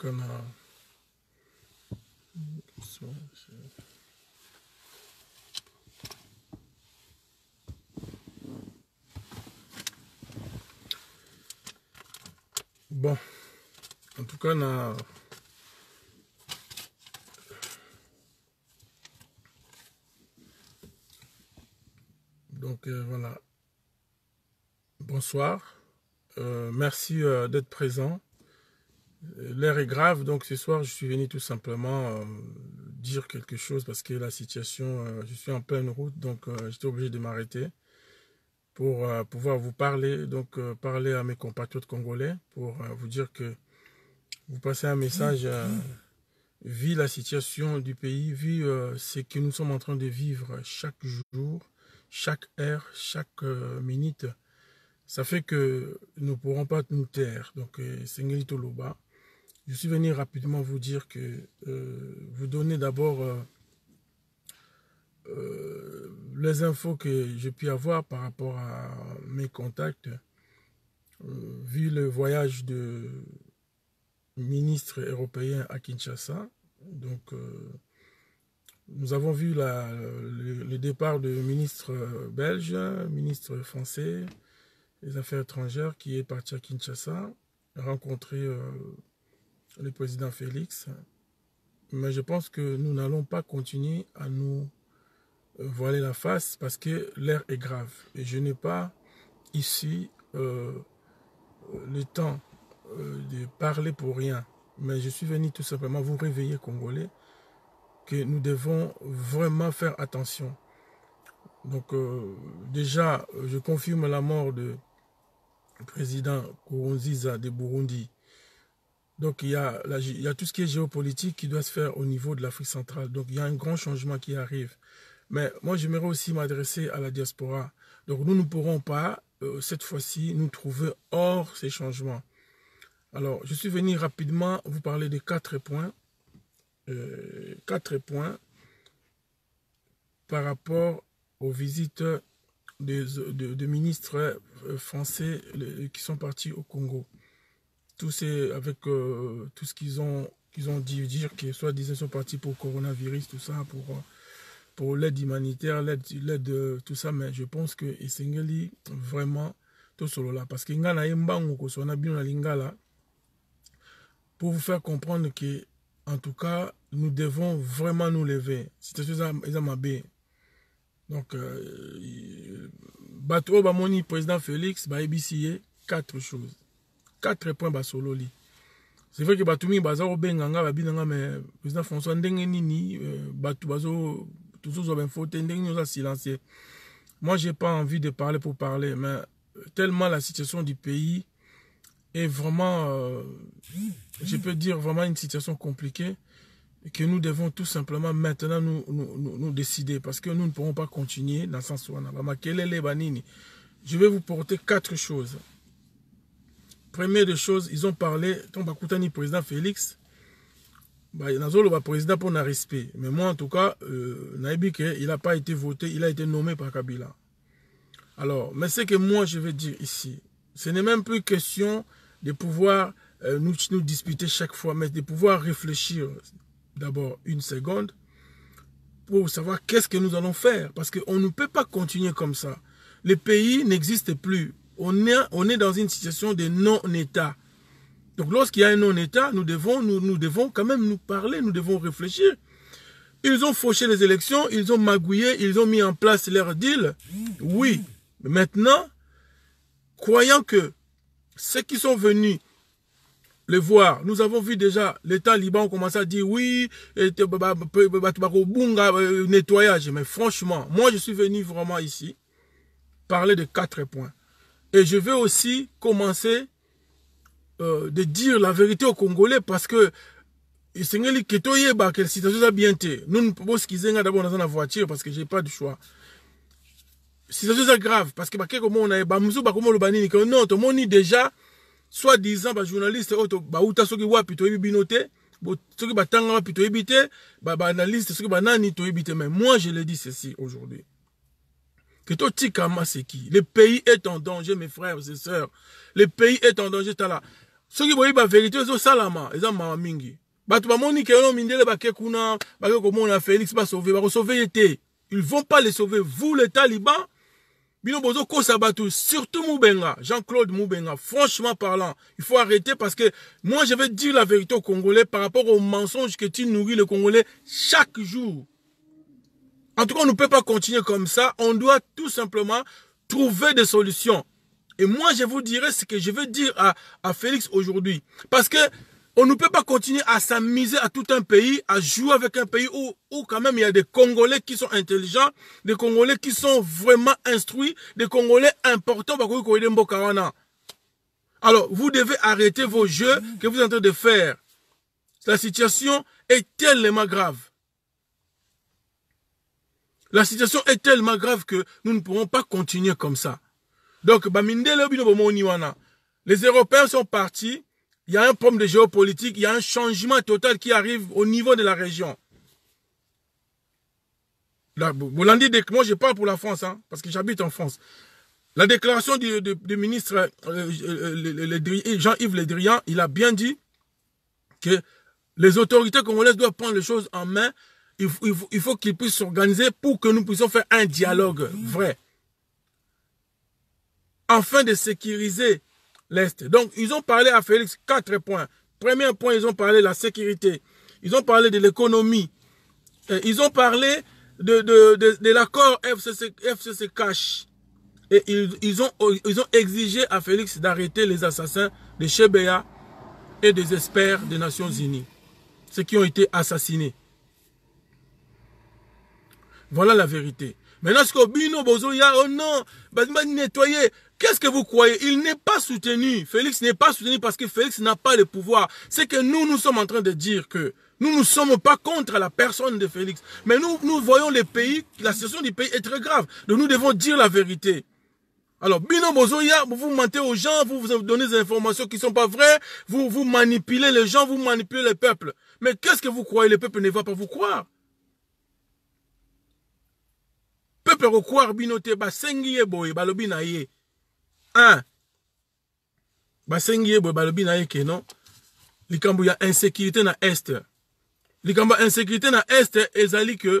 comme Bon, en tout cas, on a. Donc euh, voilà. Bonsoir. Euh, merci euh, d'être présent. L'air est grave, donc ce soir, je suis venu tout simplement euh, dire quelque chose parce que la situation, euh, je suis en pleine route, donc euh, j'étais obligé de m'arrêter pour pouvoir vous parler, donc parler à mes compatriotes congolais pour vous dire que vous passez un message, vu la situation du pays, vu ce que nous sommes en train de vivre chaque jour, chaque heure, chaque minute. Ça fait que nous ne pourrons pas nous taire. Donc, c'est loba bas. Je suis venu rapidement vous dire que euh, vous donnez d'abord euh, euh, les infos que j'ai pu avoir par rapport à mes contacts. vu le voyage de ministre européen à Kinshasa, donc nous avons vu le, départ de ministre belge, ministre français des Affaires étrangères qui est parti à Kinshasa rencontrer le président Félix. Mais je pense que nous n'allons pas continuer à nous euh, voiler la face parce que l'air est grave. Et je n'ai pas ici euh, le temps euh, de parler pour rien. Mais je suis venu tout simplement vous réveiller, Congolais, que nous devons vraiment faire attention. Donc déjà, je confirme la mort de président Kourounziza de Burundi donc il y, a y, a tout ce qui est géopolitique qui doit se faire au niveau de l'Afrique centrale. Donc il y a un grand changement qui arrive. Mais moi, j'aimerais aussi m'adresser à la diaspora. Donc nous ne pourrons pas, euh, cette fois-ci, nous trouver hors ces changements. Alors, je suis venu rapidement vous parler de quatre points. Euh, quatre points par rapport aux visites des de ministres euh, français qui sont partis au Congo avec euh, tout ce qu'ils ont, qu'ils ont dit dire, que soit disant sont partis pour coronavirus, tout ça, pour, euh, pour l'aide humanitaire, l'aide, l'aide euh, tout ça, mais je pense que vraiment, tout cela parce que a Lingala, pour vous faire comprendre que, en tout cas, nous devons vraiment nous lever. C'est ça, Ezamabé. Donc, Bato moni président Félix, Baébisier, quatre choses. 4 points basololi c'est vrai que Batumi mingi baza babinanga me président françois ndenge nini euh, bato bazo en bainfo faute ndenge nous a silencier moi j'ai pas envie de parler pour parler mais euh, tellement la situation du pays est vraiment euh, je peux dire vraiment une situation compliquée que nous devons tout simplement maintenant nous, nous, nous, décider parce que nous ne pourrons pas continuer dans ce sens quelle je vais vous porter quatre choses première des choses, ils ont parlé, quand bah, le président Félix, pas le président pour le respect. Mais moi, en tout cas, euh, il n'a pas été voté, il a été nommé par Kabila. Alors, mais ce que moi, je veux dire ici, ce n'est même plus question de pouvoir euh, nous, nous disputer chaque fois, mais de pouvoir réfléchir d'abord une seconde pour savoir qu'est-ce que nous allons faire. Parce qu'on ne peut pas continuer comme ça. Les pays n'existent plus on est, on est dans une situation de non-État. Donc lorsqu'il y a un non-État, nous devons, nous, nous devons quand même nous parler, nous devons réfléchir. Ils ont fauché les élections, ils ont magouillé, ils ont mis en place leur deal. Oui, maintenant, croyant que ceux qui sont venus les voir, nous avons vu déjà l'État liban commencer à dire oui, nettoyage. Mais franchement, moi je suis venu vraiment ici parler de quatre points. Et je vais aussi commencer euh, de dire la vérité aux Congolais parce que esengeli keto oyeba situation eza bien te nunu boskize ngai d'abord naza na voiture parce que j'ai pas de choix situation eza grave parce que bakei on ye bamosusu bakoma oloba nini que non est déjà soit disant bajournaliste oyo bauta soki wapi toyebi bino te soki batanga ce qui est baanalyste soki banani toyebi te mais moi je le dis ceci aujourd'hui que Le pays est en danger, mes frères et sœurs. Le pays est en danger, tala. ceux qui voient la bah, vérité, c'est salama, ils ont mamingi. Bah, tu vas que bah, bah, on mindele kuna, comment Ils vont pas les sauver. Vous, les talibans, ils surtout Moubenga, Jean-Claude Moubenga, franchement parlant, il faut arrêter parce que moi, je vais dire la vérité aux Congolais par rapport aux mensonges que tu nourris le Congolais chaque jour. En tout cas, on ne peut pas continuer comme ça. On doit tout simplement trouver des solutions. Et moi, je vous dirai ce que je veux dire à, Félix aujourd'hui. Parce que on ne peut pas continuer à s'amuser à tout un pays, à jouer avec un pays où, où quand même il y a des Congolais qui sont intelligents, des Congolais qui sont vraiment instruits, des Congolais importants. Alors, vous devez arrêter vos jeux que vous êtes en train de faire. La situation est tellement grave. La situation est tellement grave que nous ne pourrons pas continuer comme ça. Donc, les Européens sont partis. Il y a un problème de géopolitique. Il y a un changement total qui arrive au niveau de la région. moi je parle pour la France, hein, parce que j'habite en France. La déclaration du, ministre euh, euh, Jean-Yves Le Drian, il a bien dit que les autorités congolaises doivent prendre les choses en main il, faut qu'ils puissent s'organiser pour que nous puissions faire un dialogue vrai. Afin de sécuriser l'Est. Donc, ils ont parlé à Félix quatre points. Premier point, ils ont parlé de la sécurité. Ils ont parlé de l'économie. Ils ont parlé de, l'accord FCC, FCC Cash. Et ils, ont, ils ont exigé à Félix d'arrêter les assassins de Chebea et des experts des Nations Unies. Ceux qui ont été assassinés. Voilà la vérité. Maintenant, ce que Bino Bozoya, oh bah, non, nettoyez. Qu'est-ce que vous croyez Il n'est pas soutenu. Félix n'est pas soutenu parce que Félix n'a pas le pouvoir. C'est que nous, nous sommes en train de dire que nous ne sommes pas contre la personne de Félix. Mais nous, nous voyons les pays, la situation du pays est très grave. Donc nous devons dire la vérité. Alors, Bino Bozoya, vous mentez aux gens, vous vous donnez des informations qui ne sont pas vraies, vous, vous manipulez les gens, vous manipulez le peuple. Mais qu'est-ce que vous croyez Le peuple ne va pas vous croire. peuple okokwara binote ba basengi boye balobi na ye un basengi ye boye balobi na ye ke non likambo ya insécurité na est, likambo insécurité na est ezali ke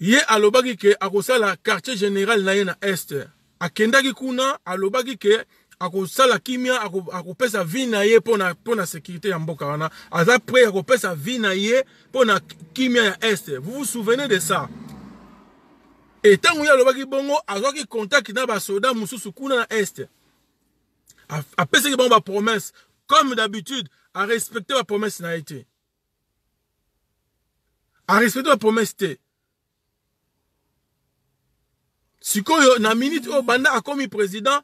ye alobaki ke akosala quartier général na ye na este akendaki kuna alobaki ke akosala kimia akopesa ako vi na ye na, na sécurité ya mboka wana aza prêt akopesa vie na ye kimia ya este vous vous souvenez de ça ntango ye alobaki bongo azwaki contact na basoda mosusu kuna na este apesaki bango bapromese comme d'habitude arespecte bapromese na ye te arespecte bapromese te sikoyo na minute oyo banda akomi président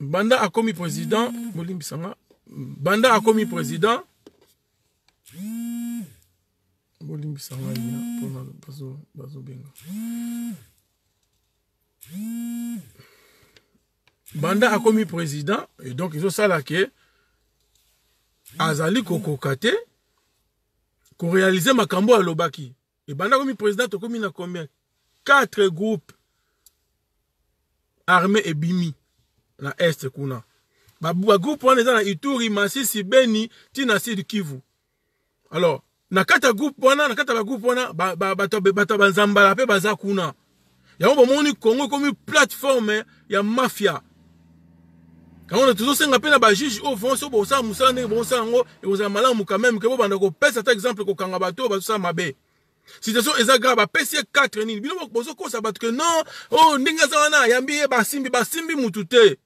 banda akomi président bolimbisanga banda akomi président Banda a commis banda président et donc ils ont ke azali ma pour réaliser makambo et Banda a commis président komi na combien quatre groupes et bimi na este kuna groupe on les ituri masisi beni Tinasi Sid kivu alors na kati ya groupe wana na kati ya bagroupe wana bato ya banzambala mpe baza kuna yango bomoni congo ekomi plateforme ya mafia yango na tozosenga mpe na bajuge oyo vont so bosala mosala ndenge bosala yango ekozala malamu quand même ke bobanda kopesa ta exemple kokanga bato oyo bazosala mabe situation eza grave apesi ye 4 nini bino bozokosa bato ke non o oh, ndenge aza wana ayambi ye basimbi basimbi mutu te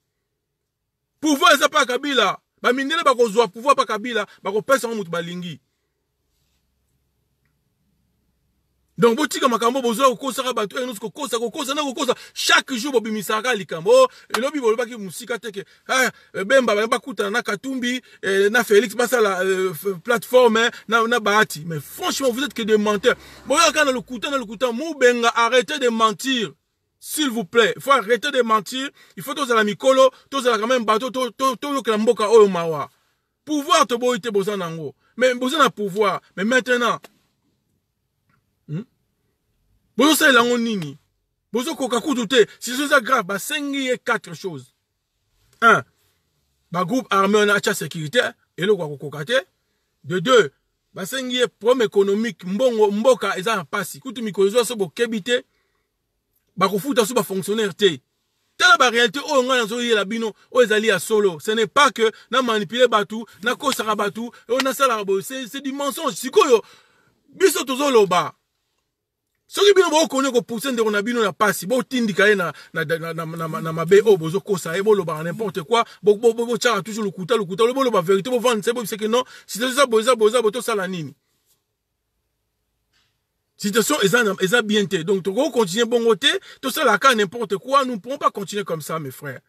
pouvoir eza mpa kabila bamindele bakozwa pouvoir mpa kabila bakopesa ngo mutu balingi donc botika makambo bozwa kokosaka bato enosi eh, kokosa kokosa na kokosa chaque jour bobimisaka likambo elobi bolobaki mosika teke eh, bemba bakutana na katumbi eh, na félix basala plateforme na baati mais franchement vous êtes que des menteurs boyaka na lokuta na lokuta mobenga arrêtez de mentir s'il vous plaît il faut arrêter de mentir il faut tozala mikolo tozala quand même bato toyokela mboka oyo mawa pouvoir toboyi te boza nango mais boza na pouvoir mais maintenant bozosalela yango nini bozokoka kutu te situation eza grave basengi ye quatre choses un bagroupe armé wana atya sécurité eloko ya kokoka te de deux basengi ye problème économique mbongo mboka eza na mpasi kutu mikolo ezwa so bokebi te bakofuta so bafonctionnaire te tala baréalité oyo ngai nazoyela bino oyo ezali ya solo ce n'est pas que namanipule bato nakosaka bato oyo nasalaka boye c'est du mensonge sikoyo biso tozoloba soki bino bokoni kopousse ndeko na bino na a botindika si na, na, na, na, na, na mabe oyo bozokosa ye bolobaka nimporte quoi botyaka toujours lokuta le lo boloba vérité bovandisa ye que non situation boza boza botosala nini situation eza, eza bien te donc bon tout ça te tosalaka nimporte quoi nous pouvons pas continuer comme ça mes frères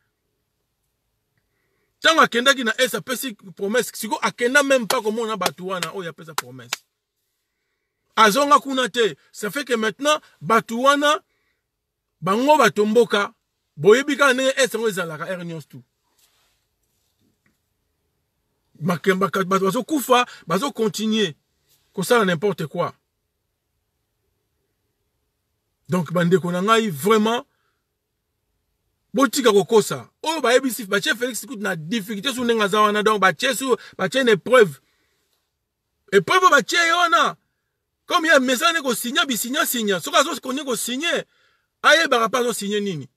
ntango akendaki na peut apesi promesse si siko akenda même pas comme on komona bato wana pas apesa promesse azonga kunate. ça fait que maintenant batuana, bango batomboka. boyebika ne kaka ndenge ese yango ezalaka ere nyonso continue n'importe quoi donc bande vraiment botika kokosa oyo ba batie félix kutu na difficulté so nengazawana. wana donc ba épreuve épreuve comme ye amesana nde kosinya bisinya sinya soki azokondi kosinye ayebaka mpe azosinye nini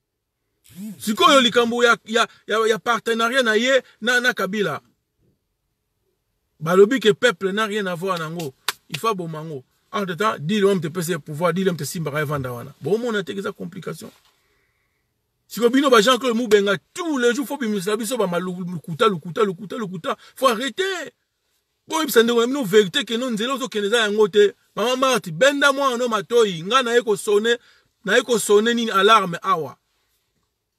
sikoyo likambo ya, ya, ya, ya partenariat na ye na, na kabila balobi ke peuple na rien avoir nango ifa boma ngo entre temps dile oyo mute pesa pouvoir dile mute esimbaka evanda wana bomona te eza complication siko bino ba jean claude mubenga tous les jours fo bimisela biso bamalokuta lokuta lokuta lokuta fo arrete boyebisa ndeko na bino verité ke no nzela ozokende eza yango te mama marti benda mwana no matoyi ngai naye kosone naye kosone nini alarme awa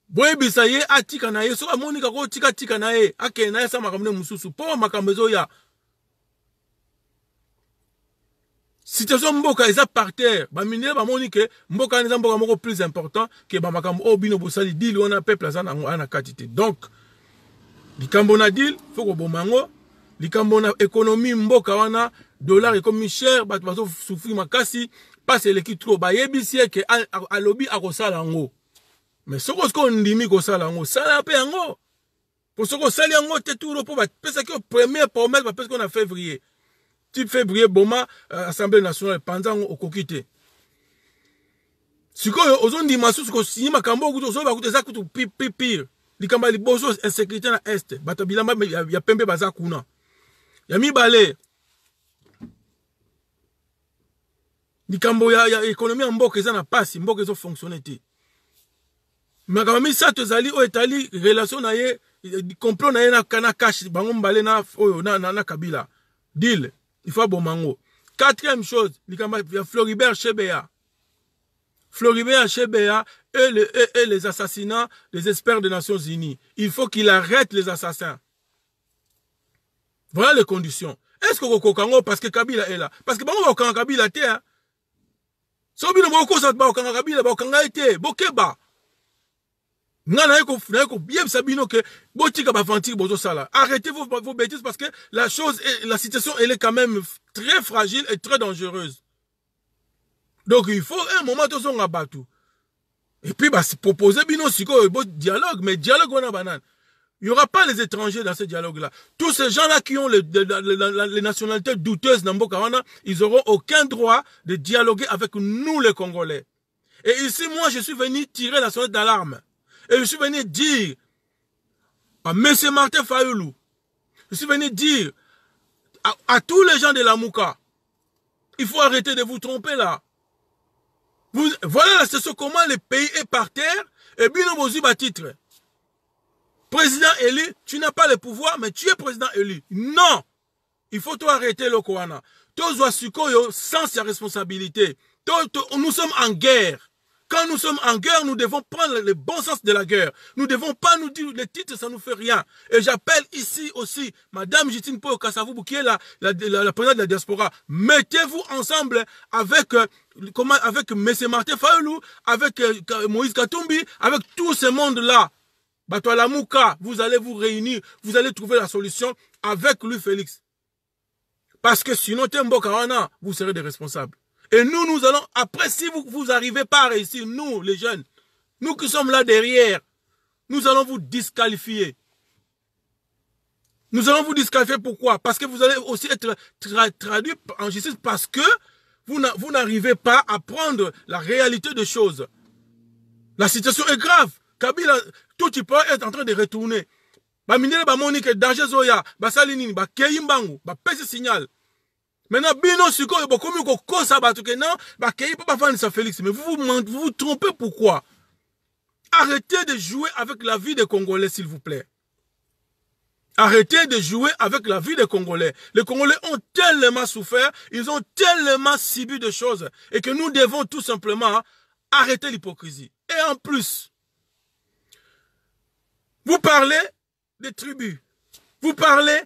boyebisa ye atika na ye so amoni kako otikatika na ye akende na ye asa makambo nde mosusu mpo makambo ezoya situation mboka eza par terre bamindele bamoni ke mboka wana eza mboka moko plus important ke bamakambo oyo bino bosali dile wana peuple aza nango aa na kati te donc likambo na dile fo koboma yango likambo na ekonomi mboka wana dollar ekomi cher bato bazosufri makasi mpasi eleki tro bayebisi eke alobi akosala yango me soki osiki ondimi kosala yango sala mpe yango po soki osali yango te turo mpo bapesaki yo premier promesse bapesaki yo na février ti février boma euh, assemblée nationale epanza yango okoki te sikoyo ozondima susu kosinyi makambo oyo kutu ozoyeba kutu eza kutu pire likambo ya liboso insécurité na este bato bilamba ya pembe baza kuna ya mibale likambo ya, ya ekonomi ya mboka eza na pasi mboka ezofonctionne te makambo misato ezali oyo etali relation na ye complot na ye na, na kashe bango mbale na oyo na, na, na kabila deal ifo aboma ngo quatrième chose likambo ya floribert chebeya floribert chebeya et, le, et, et les assassinats des experts des nations unies il faut qu'il arrête les assassins voilà les conditions est ce que kokoka ngo parce que kabila est là parce que bango bakokanga kabila te hein? so bino bokosa bakokanga kabila bakokanga ye te bokeba nga naye bien bino ke botika baventure sala. arrêtez vos, vos bêtises parce que la chose la situation elle est quand même très fragile et très dangereuse donc il faut un moment tozonga bato et puis bah, se proposer bino sikoyo bo dialogue mais dialogue on a banane. Il n'y aura pas les étrangers dans ce dialogue-là. Tous ces gens-là qui ont les, nationalités douteuses dans Bokawana, ils n'auront aucun droit de dialoguer avec nous les Congolais. Et ici, moi, je suis venu tirer la sonnette d'alarme. Et je suis venu dire à M. Martin Fayoulou, je suis venu dire à, tous les gens de la Mouka, il faut arrêter de vous tromper là. Vous, voilà, c'est ce comment le pays est par terre, et bien, on vous y titre. Président élu, tu n'as pas le pouvoir, mais tu es président élu. Non! Il faut tout arrêter le Koana. Tozwa Sikoyo, sans sa responsabilité. Nous sommes en guerre. Quand nous sommes en guerre, nous devons prendre le bon sens de la guerre. Nous devons pas nous dire les titres, ça nous fait rien. Et j'appelle ici aussi Madame Justine Poyo qui est la, la, présidente de la diaspora. Mettez-vous ensemble avec, euh, comment, avec M. Martin Fayoulou, avec euh, Moïse Katumbi, avec tout ce monde-là. Mouka, vous allez vous réunir, vous allez trouver la solution avec lui, Félix. Parce que sinon, vous serez des responsables. Et nous, nous allons, après, si vous, vous arrivez pas à réussir, nous, les jeunes, nous qui sommes là derrière, nous allons vous disqualifier. Nous allons vous disqualifier pourquoi Parce que vous allez aussi être traduit en justice parce que vous n'arrivez pas à prendre la réalité des choses. La situation est grave. Kabila, tout tu peux être en train de retourner. bamindele bah, Monique, danger Zoya, Salini, basali Bah bakei pèse bapesi signal maintenant bino sikoyo ça, Bah tout que non bakei de ça, félix mais vous vous, vous vous trompez pourquoi arrêtez de jouer avec la vie des congolais s'il vous plaît Arrêtez de jouer avec la vie des Congolais. Les Congolais ont tellement souffert, ils ont tellement subi de choses, et que nous devons tout simplement arrêter l'hypocrisie. Et en plus, vous parlez des tribus. Vous parlez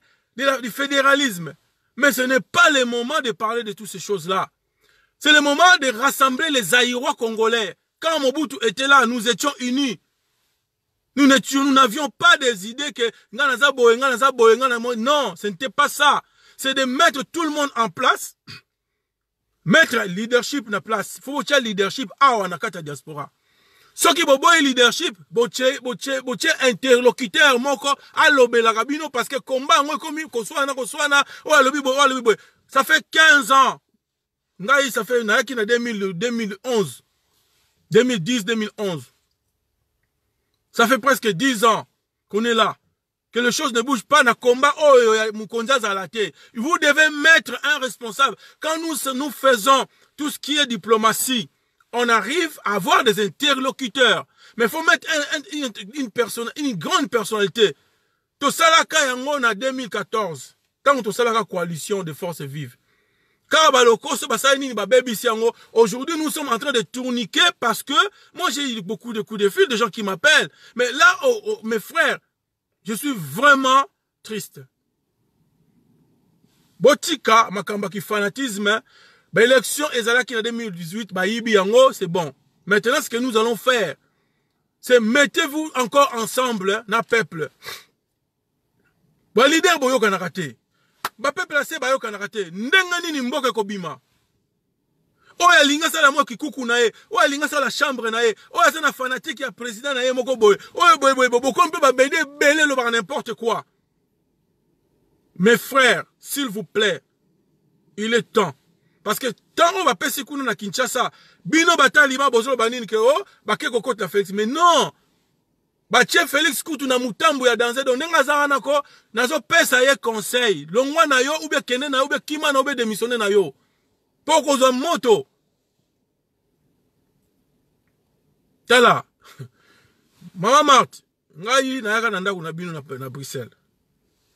du fédéralisme. Mais ce n'est pas le moment de parler de toutes ces choses-là. C'est le moment de rassembler les Aïrois congolais. Quand Mobutu était là, nous étions unis. Nous n'avions pas des idées que non, ce n'était pas ça. C'est de mettre tout le monde en place. Mettre leadership en place. Faut leadership à diaspora soki boboyi leadership botie interlocuteur l'obé la rabino, parce que le combat, comme ça fait 15 ans ça fait 2011 2010 2011 ça fait presque 10 ans qu'on est là que les choses ne bougent pas le combat oh, vous devez mettre un responsable quand nous nous faisons tout ce qui est diplomatie on arrive à avoir des interlocuteurs. Mais il faut mettre un, une, personne, une grande personnalité. Tosalaka en 2014. Quand la coalition de forces vives. Aujourd'hui, nous sommes en train de tourniquer parce que moi, j'ai eu beaucoup de coups de fil, de gens qui m'appellent. Mais là, oh, oh, mes frères, je suis vraiment triste. Botika, ma qui fanatisme, hein, L'élection ben, élection est en 2018, bah, c'est bon. Maintenant, ce que nous allons faire, c'est mettez-vous encore ensemble, hein, na peuple. Bah, leader bah, peuple pas ni mboke kobima. na ye y'a la chambre na ye fanatique, ya président na ye moko n'importe quoi mes frères s'il vous plaît il est temps parce que ntango bapesi kuna na kinshasa bino batali ba bozoloba nini ke o bake kokotela félix mais non batie félix kutu na motambo ya danger donc ndenge aza wana ko nazopesa ye conseil longwa na yo ubie kende na yo ubie kima na yo ubie démissionne na yo mpo kozwa moto tala mama marte ngai nayaka na ndako na bino na, na bruxelles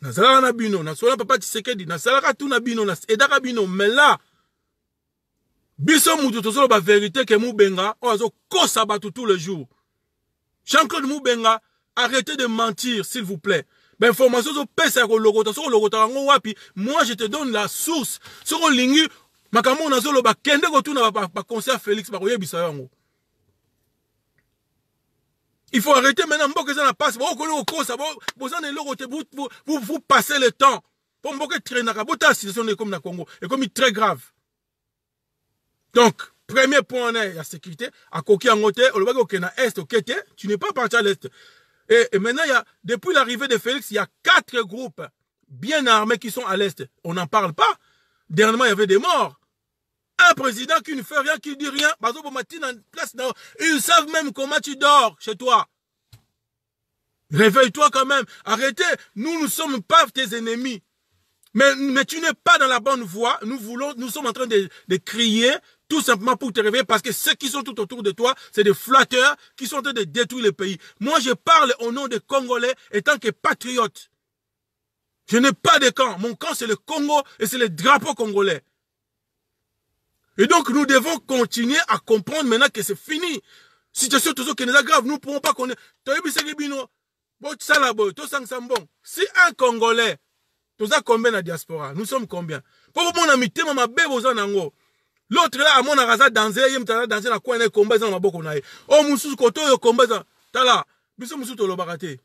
nazalaka na bino nasola papa tisekedi nasalaka tu na bino edaka bino mais la biso mutu ba vérité ke mubenga oyo kosa ba tout le jour jean-claude mubenga arrêtez de mentir s'il vous plaît zo ozopesa ko lokota soki lokota yango wapi moi je te donne la source soki na zo lo ba kende kotuna baconseil ya félix bakoyebisa yango il faut arrêter maintenant mboka ça na mpasi bokokoli kokosa na vous passez le temps mpo traîner etrainaka botala situation comme na congo comme très grave donc, premier point, y a la sécurité. À Est, au tu n'es pas parti à l'Est. Et, maintenant, il y a, depuis l'arrivée de Félix, il y a quatre groupes bien armés qui sont à l'Est. On n'en parle pas. Dernièrement, il y avait des morts. Un président qui ne fait rien, qui ne dit rien. Ils savent même comment tu dors chez toi. Réveille-toi quand même. Arrêtez. Nous ne sommes pas tes ennemis. Mais, tu n'es pas dans la bonne voie. Nous voulons, nous sommes en train de, de crier tout simplement pour te réveiller parce que ceux qui sont tout autour de toi, c'est des flatteurs qui sont en train de détruire le pays. Moi, je parle au nom des Congolais en tant que patriote. Je n'ai pas de camp. Mon camp, c'est le Congo et c'est le drapeau congolais. Et donc, nous devons continuer à comprendre maintenant que c'est fini. Situation toujours qui nous aggrave, nous ne pouvons pas connaître. Si un Congolais, nous a combien la diaspora? Nous sommes combien? Pour mon ami, mabe, l'autre là mon aza danser, il moto aza danse na kwena ekomba eza na maboko na ye o mosusu kote oyo combat eza oh, tala biso mosusu tolobaka te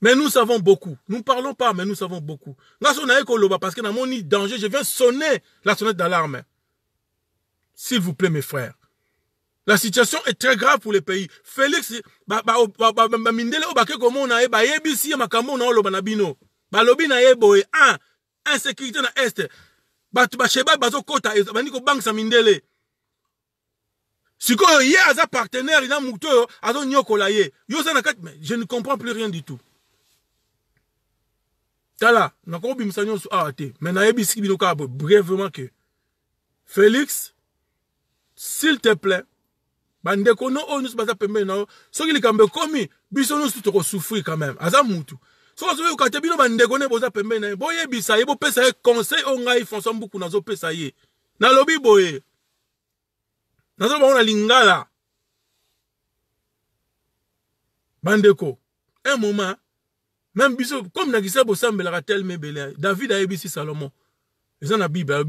Mais nous savons beaucoup. Nous ne parlons pas, mais nous savons beaucoup. Là, on a eu parce que dans mon danger, je viens sonner la sonnette d'alarme. S'il vous plaît, mes frères. La situation est très grave pour le pays. Félix, mindele obake komo na ye, ba yebisi makambo na olobana bino. Ba lobi na ye boye, un, insécurité na est. bato bashebab bazokɔta bandi kobangisa mindele sikoyo ye aza partenaire na moto oyo azonyokola ye yo oza na kati mais je ne comprends plus rien du tout tala nakobimisa nyonso awa te mais nayebisiki bino kaka boye brevement ke félix s'il te plaît bandeko no oyo nyonso baza pembeni na yo soki likambo ekomi biso nyonso tokosouffrir quand même aza mutu boza conseil nalobi boye lingala bandeko un moment même comme nakisa ratel me david Salomon. Salomon, Les na bible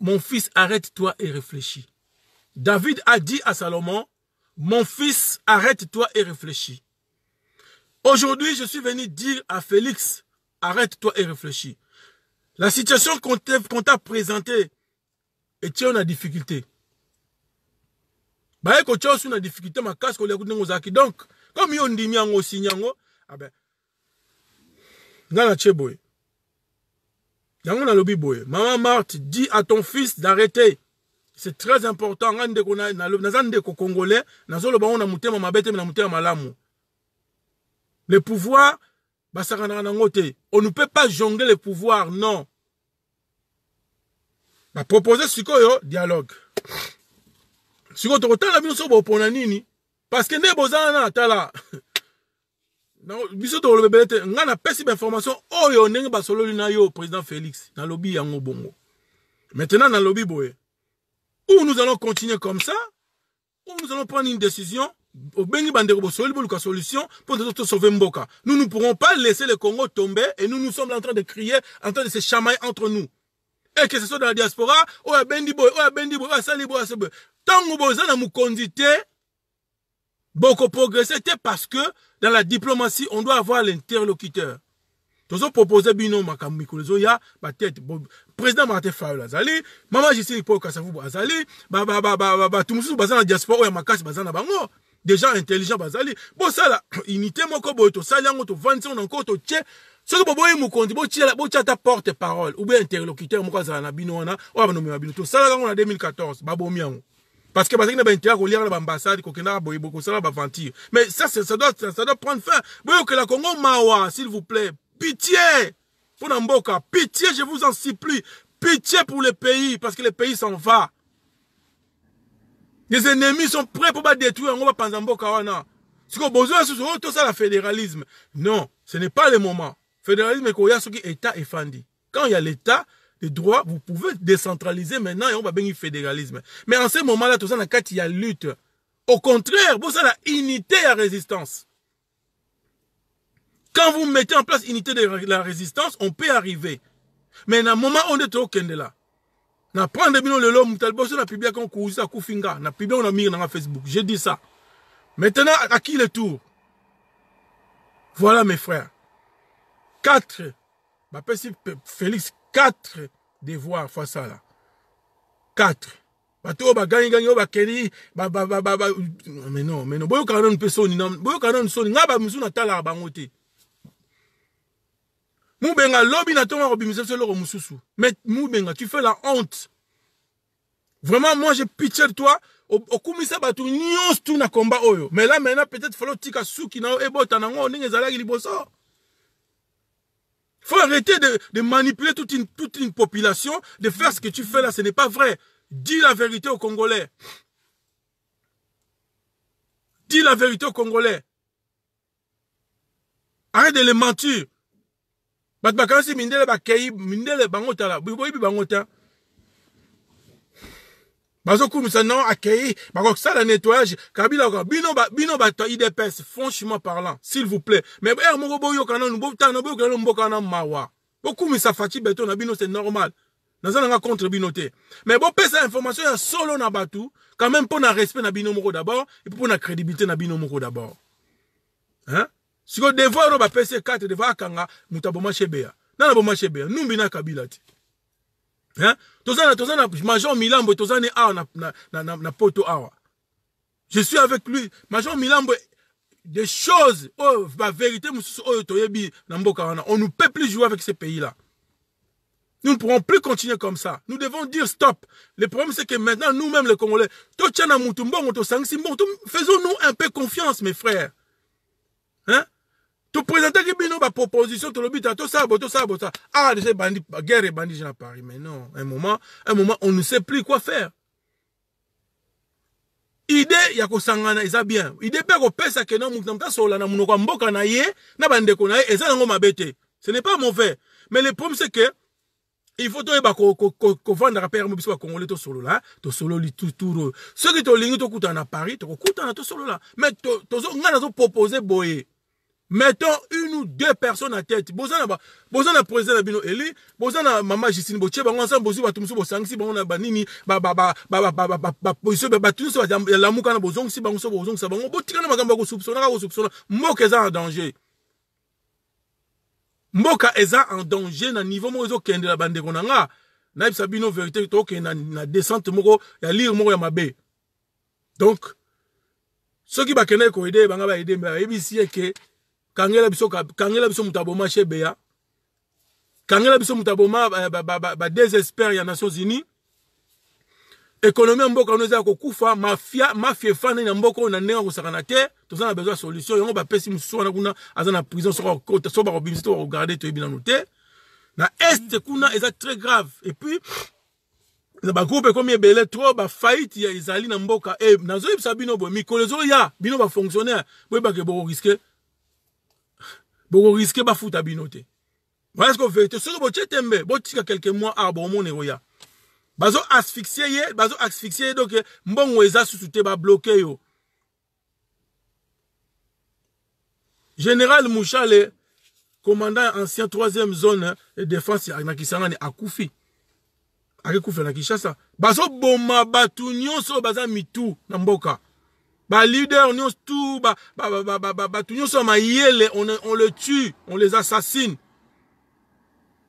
mon fils arrête toi et réfléchis david a dit à salomon mon fils arrête toi et réfléchis Aujourd'hui, je suis venu dire à Félix, arrête-toi et réfléchis. La situation qu'on t'a présentée, est tu une difficulté. Bah, quand une difficulté, ma casque, on l'écoute dans Donc, comme on dit, aussi, ah ben, ngana boy. lobby Maman Marthe, dis à ton fils d'arrêter. C'est très important. Ngande na congolais, na a mutema mabete, na le pouvoir, bah, on ne peut pas jongler le pouvoir, non. La bah, proposer ce que dialogue. Si on te la mission pour nini, parce que ne bozana tala. Biso to le bébé, on a pas information oyo oh, nenge basololi na yo président Félix dans le lobby yango bongo. Maintenant dans le lobby boye. Ou nous allons continuer comme ça, ou nous allons prendre une décision obengi bandeko bosoyeli boluka solution mpo tozo sauver mboka nous ne pourrons pas laisser le congo tomber et nous nous sommes en train de crier en train de se chamailler entre nous et que ce soit dans la diaspora oyo abendi boye ou à boye oyo asali boye asali boye nous boza na mokonzi te bokoprogresse te parce que dans la diplomatie on doit avoir l'interlocuteur tozoproposer bino makambo mikolo ezoya tête, président martin faul azali mama justine po okasavu azali bato mosusu baza la diaspora ou ya makasi Bazana bango des gens intelligents bazali la unité moko boye tosali yango tovandisa ngo na nkoo totie soki boboyi mokonzi bo ata porte parole ou bien interlocuteur moko za na bino wana oyo banomema bino tosalaka yango na 2014 Babo yango parce que bazalaki na baintérêt ya koliaka na baambassade kokendaka boye ba ventir mais ça, ça, ça, doit, ça, ça doit prendre fin la Congo mawa s'il vous plaît pitié pour na pitié je vous en supplie pitié pour le pays parce que le pays s'en va les ennemis sont prêts pour détruire on va en Kawana. Ce qu'on besoin, c'est tout ça, le fédéralisme. Non, ce n'est pas le moment. Fédéralisme, il y a ce qui est État et Fandi. Quand il y a l'État les droits, vous pouvez décentraliser maintenant et on va y fédéralisme. Mais en ce moment-là, tout ça, il y a lutte. Au contraire, vous ça, la unité à résistance. Quand vous mettez en place unité de la résistance, on peut arriver. Mais dans un moment, on est au là, na prendre bino lelo mutu liboso na publia kan kouzi akufi nga na publia ngo na mingi nanga facebook j'ai dit ça maintenant à qui le tour voilà mes frères quatre bapesi félix quatre devoir face à la quatre bato oyo bagangigangi oyo bakeli mais non mais non boyokana nanu mpe soni boyokana nanu soni ngai bamisu natalaka bango te Moubenga, lobi na ntongo akobimisa mais moubenga, tu fais la honte vraiment moi je pitié de toi okumisa tu nyonso tout na combat oyo oh, mais là maintenant peut-être fallait otika qui na yo ebota nango de ezalaki Il faut arrêter de, de manipuler toute une, toute une population, de faire ce que tu fais là, ce n'est pas vrai. Dis la vérité aux Congolais. Dis la vérité aux Congolais. Arrête de les mentir bato bakanisi mindele bakei mindele bango tala boyebi bango ta bazokumisa non akei la nettoyage kabila bino bino bato idps franchement parlant s'il vous plaît mais ere moko boyoka nanu botana boyokela no mboka na mawa bokumisa fati beto na bino c'est normal naza nanga contre bino te mais bopesa information ya solo na bato quand même pour na respect na bino moko d'abord et pour na crédibilité na bino moko d'abord hein si devoir oyo 4, ye devoir akanga vous aboma shebeya nana aboma vous nous kabila hein major milambo vous ne awa na, na, na, na, poto awa je suis avec lui major milambo des choses La oh, vérité, on ne peut plus jouer avec ces pays là Nous ne pourrons plus continuer comme ça. Nous devons dire stop. Le problème, c'est que maintenant, nous-mêmes, les Congolais, faisons-nous un peu confiance, mes frères. Hein? toprésenteaki bino baproposition tolobi ta ça, tout ça. ah déjà bandits guerre et déjà à paris mais non un moment un moment on ne sait plus quoi faire idée ya kosangana eza bien idée mpe kopesa ke na moto na moto asolola na monoko ya mboka na ye na ko na ye eza yango ce n'est pas mauvais mais le problème c'est que il faut là, kovandaka solo yango tout bacongolais tosolola tosololi tour soki tolingi en à paris tokokutana là. mais ngai nazopropose boye to mettons une ou deux personnes à tête besoin ba bozana président bino eli bozana maman Justine Botie bango ensemble bozu bato musu bosangisi bango na banini ba ba ba ba ba ba ba position ba tumso ba la muka na bozongisi bango so bozongisa bango botika na makambo ko soupçonner ko soupçonner mboka eza en danger mboka eza en danger na niveau mo ezo kende la bande konanga na sabino bino vérité to ke na, na descente moko ya lire moko ya mabe donc ceux qui bakene ko aider banga va aider ba ebisi ke kangela biso kangela biso moto aboma shebeya kangela biso moto aboma badesespere ya nations unis ekonomi ya mboka wana eza ya kokufa mafia mafia efani na mboka oyo na ndenge akosakana te toza na besoin ya solution yango bapesi mosusu wana kuna aza na prison so bakobimisa to bakogarde toyebi nano te na este kuna eza très grave epuis na bagroupe ekomi ebele tro bafaite ya ezali na mboka e eh, nazoyebisa bino boye mikolo ezoya bino bafonctionnaire boyebake bokoriske bokoriske bafuta bino te eske verité soki botye tembe botika kelke mois awa ah, bomona ekoya bazo asphyxie ye bazo asphyxie ye doke mbongo eza susu te babloke yo général mushale commandant ya ancien troisième zone de défense na kisangani akufi akekufela na kinshasa bazoboma bato nyonso oyo baza mitu na mboka Bah, leader, nous tout, bah, bah, bah, bah, bah, bah, nous sommes on, on les tue, on les assassine.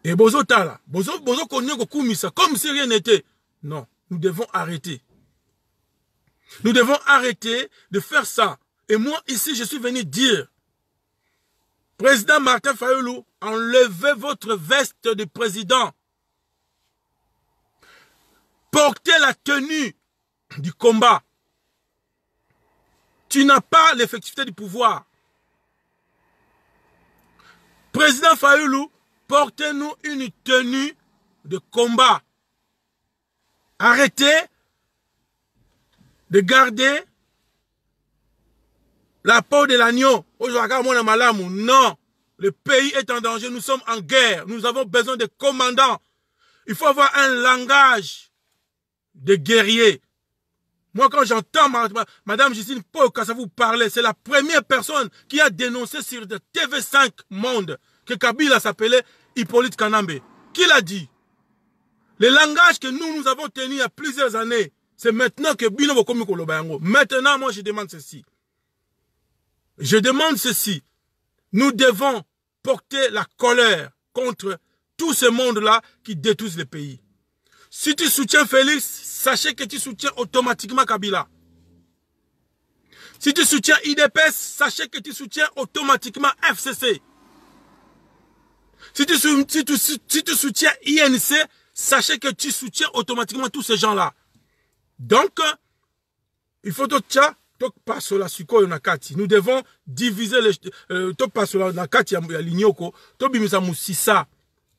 Et bozo comme si rien n'était. Non, nous devons arrêter. Nous devons arrêter de faire ça. Et moi, ici, je suis venu dire, président Martin Fayoulou, enlevez votre veste de président. Portez la tenue du combat n'a pas l'effectivité du pouvoir. Président Fayoulou, portez-nous une tenue de combat. Arrêtez de garder la peau de l'agneau. Non, le pays est en danger, nous sommes en guerre, nous avons besoin de commandants. Il faut avoir un langage de guerrier. Moi, quand j'entends Madame Justine Pau, quand ça vous parlait, c'est la première personne qui a dénoncé sur TV5 Monde que Kabila s'appelait Hippolyte Kanambe. Qui l'a dit Le langage que nous, nous avons tenu il y a plusieurs années, c'est maintenant que Bino Kolobango. Maintenant, moi, je demande ceci. Je demande ceci. Nous devons porter la colère contre tout ce monde-là qui détruise le pays. Si tu soutiens Félix, sachez que tu soutiens automatiquement Kabila. Si tu soutiens IDPS, sachez que tu soutiens automatiquement FCC. Si tu, si tu, si tu soutiens INC, sachez que tu soutiens automatiquement tous ces gens-là. Donc, il faut que tu nous devons diviser les euh, musisa.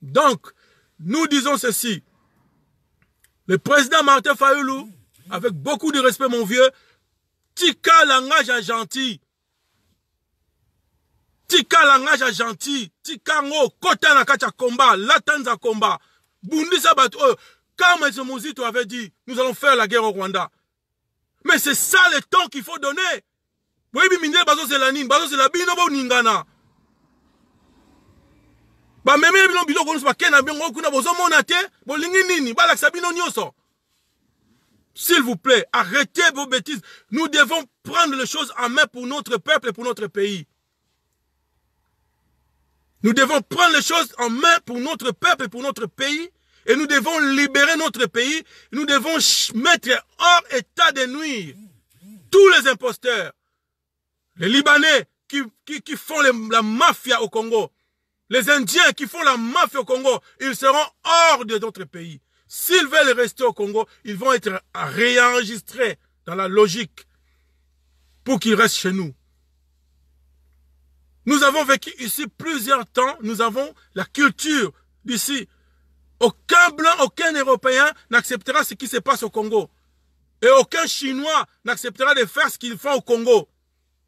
Donc, nous disons ceci. Le président Martin Fayoulou, avec beaucoup de respect, mon vieux, Tika langage à gentil. Tika langage à gentil. Tika ngo, kota na kacha combat, latanza combat. Bundisa bateau. kama quand M. Mouzito avait dit, nous allons faire la guerre au Rwanda. Mais c'est ça le temps qu'il faut donner. Boyebi baso bazo zelanine, bazo zelabino au ningana s'il vous plaît arrêtez vos bêtises nous devons prendre les choses en main pour notre peuple et pour notre pays nous devons prendre les choses en main pour notre peuple et pour notre pays et nous devons libérer notre pays nous devons mettre hors état de nuire tous les imposteurs les libanais qui, qui, font la mafia au congo les Indiens qui font la mafia au Congo, ils seront hors de d'autres pays. S'ils veulent rester au Congo, ils vont être réenregistrés dans la logique pour qu'ils restent chez nous. Nous avons vécu ici plusieurs temps, nous avons la culture d'ici. Aucun blanc, aucun Européen n'acceptera ce qui se passe au Congo. Et aucun Chinois n'acceptera de faire ce qu'ils font au Congo.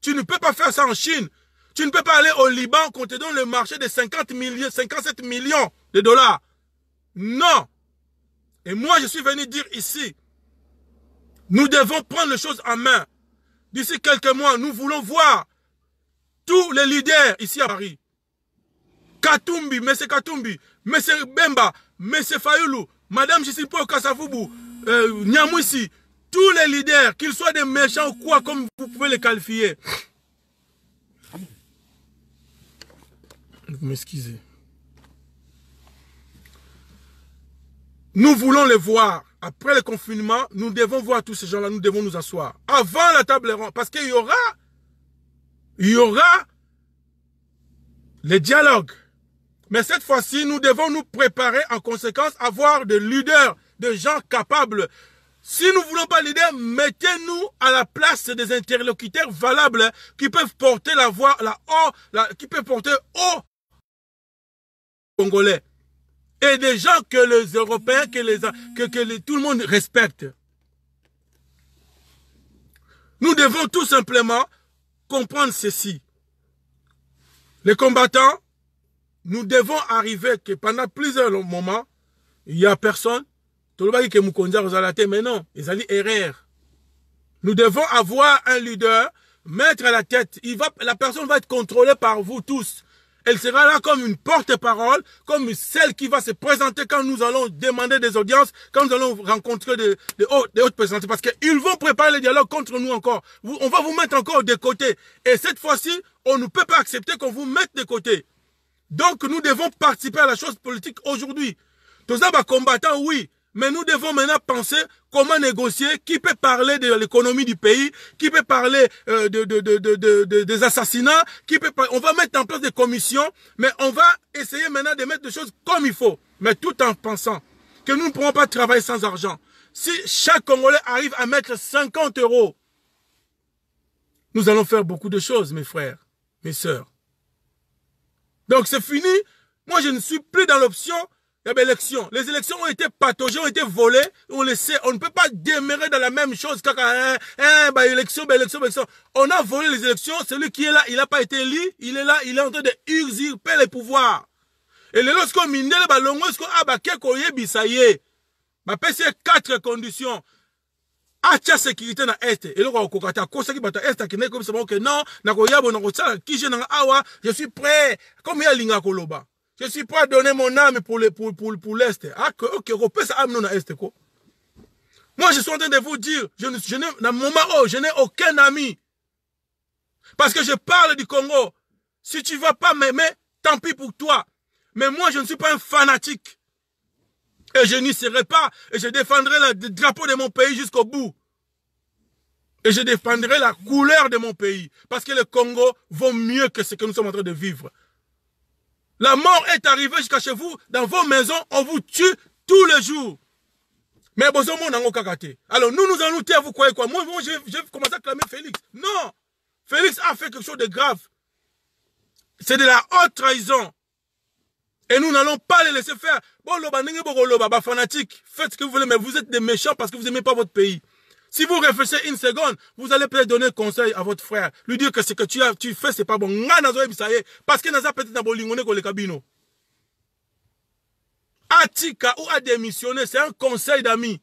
Tu ne peux pas faire ça en Chine. Tu ne peux pas aller au Liban qu'on te le marché de 50 millions, 57 millions de dollars. Non. Et moi, je suis venu dire ici, nous devons prendre les choses en main. D'ici quelques mois, nous voulons voir tous les leaders ici à Paris. Katumbi, M. Katumbi, M. Bemba, M. Fayoulou, Mme Jisipo Kassafoubou, euh, tous les leaders, qu'ils soient des méchants ou quoi, comme vous pouvez les qualifier, Vous m'excusez. Nous voulons les voir. Après le confinement, nous devons voir tous ces gens-là. Nous devons nous asseoir. Avant la table ronde. Parce qu'il y aura... Il y aura... Les dialogues. Mais cette fois-ci, nous devons nous préparer en conséquence à avoir des leaders, des gens capables. Si nous ne voulons pas leader, mettez-nous à la place des interlocuteurs valables qui peuvent porter la voix, la haut, oh, qui peuvent porter haut Congolais. Et des gens que les Européens, que, les, que, tout le monde respecte. Nous devons tout simplement comprendre ceci. Les combattants, nous devons arriver que pendant plusieurs moments, il n'y a personne. Tout le monde dit que mais non, ils allaient errer. Nous devons avoir un leader, mettre à la tête. Il va, la personne va être contrôlée par vous tous. Elle sera là comme une porte-parole, comme celle qui va se présenter quand nous allons demander des audiences, quand nous allons rencontrer des, hautes, des Parce qu'ils vont préparer le dialogue contre nous encore. on va vous mettre encore de côté. Et cette fois-ci, on ne peut pas accepter qu'on vous mette de côté. Donc, nous devons participer à la chose politique aujourd'hui. Tous les combattants, oui. Mais nous devons maintenant penser comment négocier, qui peut parler de l'économie du pays, qui peut parler euh, de, des assassinats, qui peut parler... on va mettre en place des commissions, mais on va essayer maintenant de mettre des choses comme il faut, mais tout en pensant que nous ne pourrons pas travailler sans argent. Si chaque Congolais arrive à mettre 50 euros, nous allons faire beaucoup de choses, mes frères, mes sœurs. Donc c'est fini. Moi, je ne suis plus dans l'option il y avait élection. Les élections ont été pataugées, ont été volées. On le sait. On ne peut pas démarrer dans la même chose. Quand, hein, hein, bah, élection, bah, élection, bah, élection. On a volé les élections. Celui qui est là, il n'a pas été élu. Il est là, il est en train de usurper les pouvoirs. Et les lorsqu'on mine, bah, lorsqu'on a, bah, qu'est-ce bisaye. Bah, c'est quatre conditions. atia sécurité na este eloko akokokata qui bato ya qui akendaki kobisa bango ke non nakoya bo qui je nanga awa je suis prêt comme ye Linga koloba je suis pas à donner mon âme pour l'Est. Pour, pour, ah, que, âme l'Est. Moi, je suis en train de vous dire, je, je n'ai, moment oh, je n'ai aucun ami. Parce que je parle du Congo. Si tu vas pas m'aimer, tant pis pour toi. Mais moi, je ne suis pas un fanatique. Et je n'y serai pas. Et je défendrai le drapeau de mon pays jusqu'au bout. Et je défendrai la couleur de mon pays. Parce que le Congo vaut mieux que ce que nous sommes en train de vivre. La mort est arrivée jusqu'à chez vous, dans vos maisons, on vous tue tous les jours. Mais Alors nous, nous allons taire, vous croyez quoi Moi, moi j'ai commencé à clamer Félix. Non Félix a fait quelque chose de grave. C'est de la haute trahison. Et nous n'allons pas les laisser faire. Bon, fanatique, faites ce que vous voulez, mais vous êtes des méchants parce que vous n'aimez pas votre pays. Si vous réfléchissez une seconde, vous allez peut-être donner conseil à votre frère. Lui dire que ce que tu, as, tu fais, c'est pas bon. Parce que Naza peut-être dans le cabino. Atika ou a démissionné, c'est un conseil d'amis.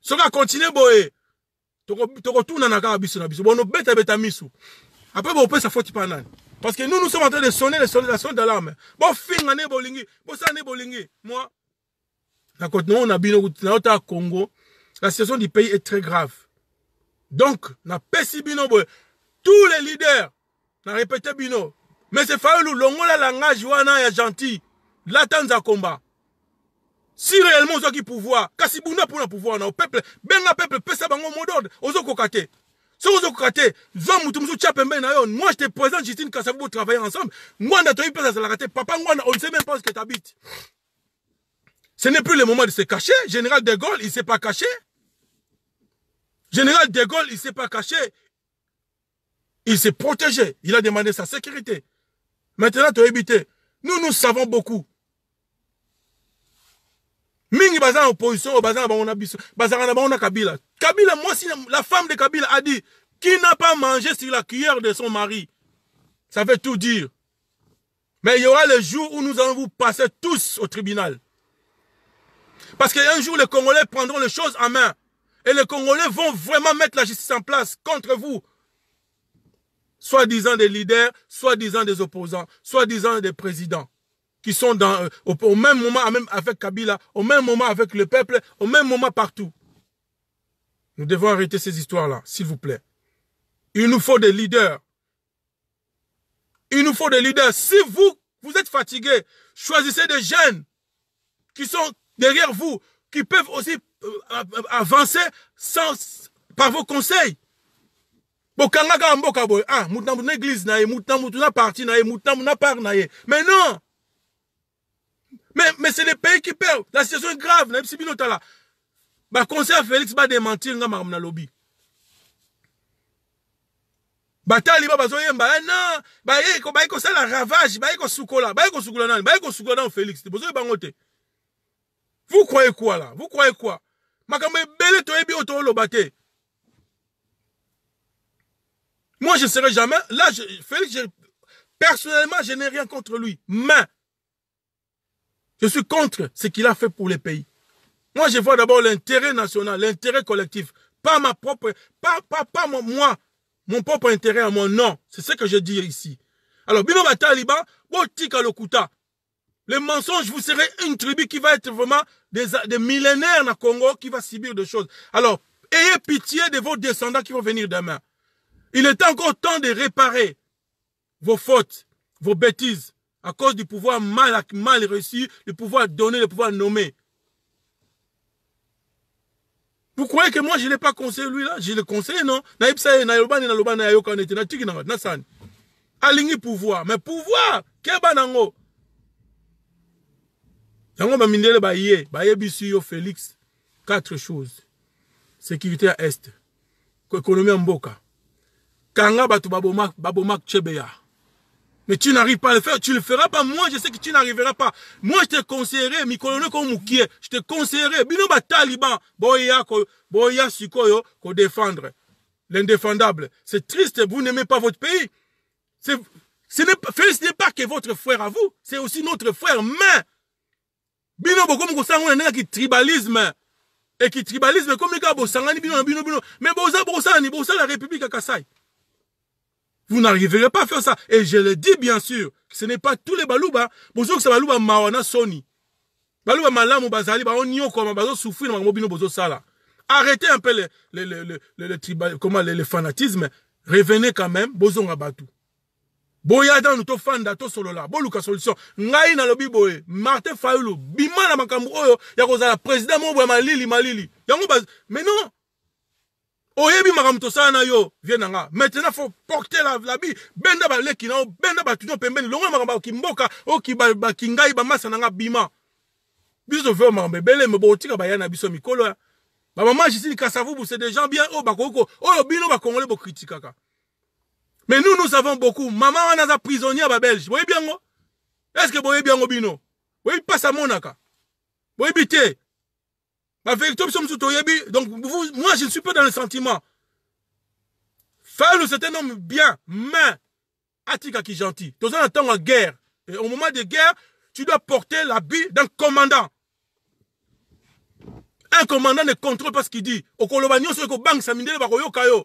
Ce qu'on continue, boé. Tu retournes dans la biso na biso. Bon, bête bête misu. Après, bon, peut sa faute pas Parce que nous, nous sommes en train de sonner les de d'alarme. Bon, fin, on est bolingi. Bon, ça, on est bolingi. Moi, on a bino, on au Congo. La situation du pays est très grave. Donc, na bino Tous les leaders, na répété bino. Mais c'est faulu le langage wana est gentil. L'attente à combat. Si réellement a qui pouvoir, kasi pour le pouvoir au peuple, le peuple pesa bango mot d'ordre, ozo kokate. Si vous avez moi je te présente Justine Kassavu pour travailler ensemble. Moi na toi pesa la papa on ne sait même pas ce tu habites. Ce n'est plus le moment de se cacher. Général de Gaulle, il ne s'est pas caché. Général de Gaulle, il ne s'est pas caché. Il s'est protégé. Il a demandé sa sécurité. Maintenant, tu évité. Nous, nous savons beaucoup. Mingi bazan opposition, Kabila. Kabila, moi si la femme de Kabila a dit qui n'a pas mangé sur la cuillère de son mari. Ça veut tout dire. Mais il y aura le jour où nous allons vous passer tous au tribunal. Parce qu'un jour, les Congolais prendront les choses en main. Et les Congolais vont vraiment mettre la justice en place contre vous. Soi-disant des leaders, soi-disant des opposants, soi-disant des présidents qui sont euh, au, même moment avec Kabila, au même moment avec le peuple, au même moment partout. Nous devons arrêter ces histoires-là, s'il vous plaît. Il nous faut des leaders. Il nous faut des leaders. Si vous, vous êtes fatigué, choisissez des jeunes qui sont derrière vous, qui peuvent aussi euh, avancer sans, par vos conseils. Bokanga mboka boye ah mutu na na église na ye mutu na parti na ye mutu na na mais non mais, mais c'est le pays qui perd la situation est grave na yebisi bino tala Felix, ya félix mentir, nga makambo na batali ba bazoyemba eh, non bayei ça la ravage bayei kosukola bayei kosukola nani bayei kosukola Felix, félix bozoyeba bango te vous croyez quoi là vous croyez quoi moi je ne serai jamais là Félix personnellement je n'ai rien contre lui mais je suis contre ce qu'il a fait pour les pays moi je vois d'abord l'intérêt national l'intérêt collectif pas ma propre pas pas moi mon propre intérêt à mon nom. c'est ce que je dis ici alors bino pas botika lokuta le mensonge, vous serez une tribu qui va être vraiment des, millénaires dans le Congo, qui va subir des choses. Alors, ayez pitié de vos descendants qui vont venir demain. Il est encore temps de réparer vos fautes, vos bêtises, à cause du pouvoir mal, mal reçu, du pouvoir donné, le pouvoir nommé. Vous croyez que moi, je ne l'ai pas conseillé, lui-là Je le conseillé, non Alingi pouvoir. Mais pouvoir, yango bamindele baye bisu yo félix quatre choses sécurité à est, économie en boka, kanga bato baboma baboma chebeya Mais tu n'arrives pas à le faire, tu le feras pas. Moi, je sais que tu n'arriveras pas. Moi, je te conseillerais, mi colonel Komoukie, je te conseillerais, bino ba taliban, boya, boya yo ko défendre. L'indéfendable. C'est triste, vous n'aimez pas votre pays. C'est, ce n'est pas, que votre frère à vous, c'est aussi notre frère, mais bino beaucoup kosala ngo na ndenge tribalisme, kitribalisme e kitribalisme ekomi kaka sangani bino bino bino mais boza bokosala nini la république à kasai vous n'arriverez pas à faire ça et je le dis bien sûr ce n'est pas tous les baluba bozokisa baluba mawa na soni baluba malamu bazali bazo souffrir na makambo bozo sala. arrêtez un peu le, le, le, le, le, le, le, fanatisme revenez quand même bozo ngabatu. boya nanu tofanda tosolola boluka solution ngai nalobi boye martin fayulu bima na makambo oyo ya kozala président moko boya malili malili yango mais non oyebi makambo tosala na yo vie na nga maintenant faut porter la, la bi benda baleki na yo benda batudio pembeni longola makambo okimboka oki bakingai ba, bamasa na nga bima biso tove makambo ebele me bokotika baya na biso mikolo ya bamama jisini kasavubu c'est des gens bien oyo bakoki oyo bino bakongole bokritikaka Mais nous, nous avons beaucoup. Maman, on a des prisonniers à Belge. Vous voyez bien, oh? Est-ce que vous voyez bien, oh, Bino Vous voyez pas ça, Monaka? Vous voyez bien, Ma Donc, vous, moi, je ne suis pas dans le sentiment. Faire le un homme bien, mais, Atika qui gentil. Tout ça, temps de guerre. Et au moment de guerre, tu dois porter l'habit d'un commandant. Un commandant ne contrôle pas ce qu'il dit. Au nous c'est au il Samindele y Kayo.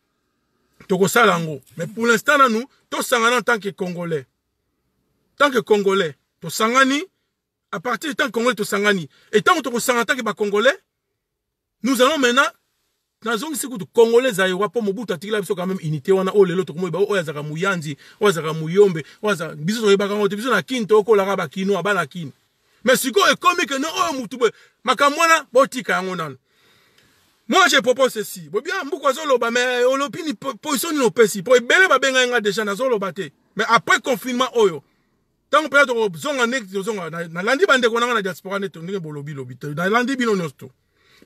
tokosala yango mais pour l'instant nanu tosangana en tant que congolais tant que congolais tosangani à partir du temps que congolais tosangani et tant que tokosanga en tant que bacongolais nous allons maintenant nazongisi kutu congolais eza yewa mpo mobutu atikela biso quand même unité wana oyo oh, lelo tokomoyeba oyo oh, azalaka moyanzi oyo azalaka moyombe biso toyebaka ngo te biso na kini tokolaka bakinoa bana kini mais sikoyo ekomi ke no oyo oh, motu boye makambo wana botika yango nanu Moi je propose ceci. Bobia mbuko zoloba mais olopini euh, position ni opesi. pour ebele ba benga nga déjà dans zoloba Mais après confinement oyo oh, tant que to zonga nek besoin dans landi bande a na diaspora ne to bolobi lobi. Na landi bino tout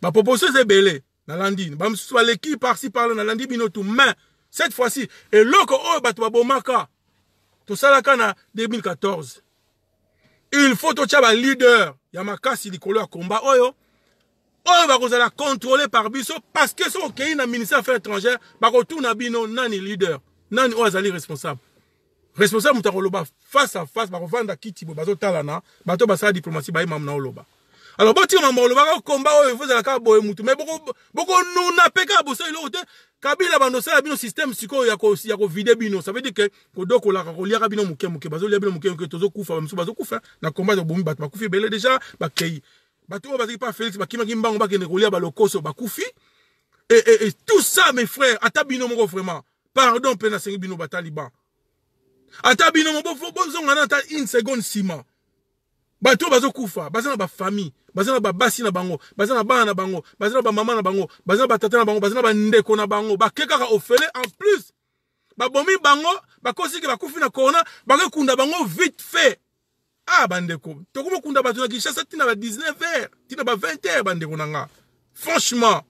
ma proposition c'est belé dans landi. Ba soit l'équipe par-ci par-là na landi bino tout mais cette fois-ci et loko oyo oh, bato ba bomaka. Tout ça là kana 2014. Il faut toucher tchaba leader. Ya y likolo ya combat oh oyo bakozala contrôlé par biso parce que son okei na ministère affaires étrangère bakotuna bino nani leader nani oazali responsable responsable moto akoloba face à face bakovanda kiti boye bazotalana bato basa diplomatie bayemama na oloba alors botika mambo olobaka komba oyo ekozalaka boye boko me bokonuna mpe kaka bosala eloko te kabila bando osala bino système sikoyo ya kovide bino ça veut dire que, la, kodokolaka lia, bino moke bazo, lia, bino moke koufa, tozokufa bamisu koufa, na komba bomi bato bakufi belle, déjà bakei bato oyo pa mpa félix bakimaki mbango kolia balokoso bakufi et et et tout ça mes frères atabino bino moko vraiment pardon mpe nasengi bino bataliban ata bino moko bozongana ata une seconde nsima bato oyo bazokufa bazana ba famille, bazana ba basi na bango bazana na na bango bazana ba maman na bango bazana ba tata na bango bazana ba ndeko na bango keka ka ofele en plus babomi bango bakosi ke Kufi na corona kunda bango vite fait ah bandeko tokomokunda bato na kinshasa ntina ba 19 heures ntina ba 20 heures bandeko de franchement